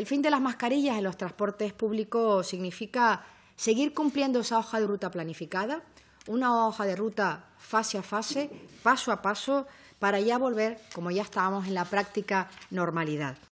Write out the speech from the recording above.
el fin de las mascarillas en los transportes públicos significa seguir cumpliendo esa hoja de ruta planificada, una hoja de ruta fase a fase, paso a paso, para ya volver, como ya estábamos, en la práctica normalidad.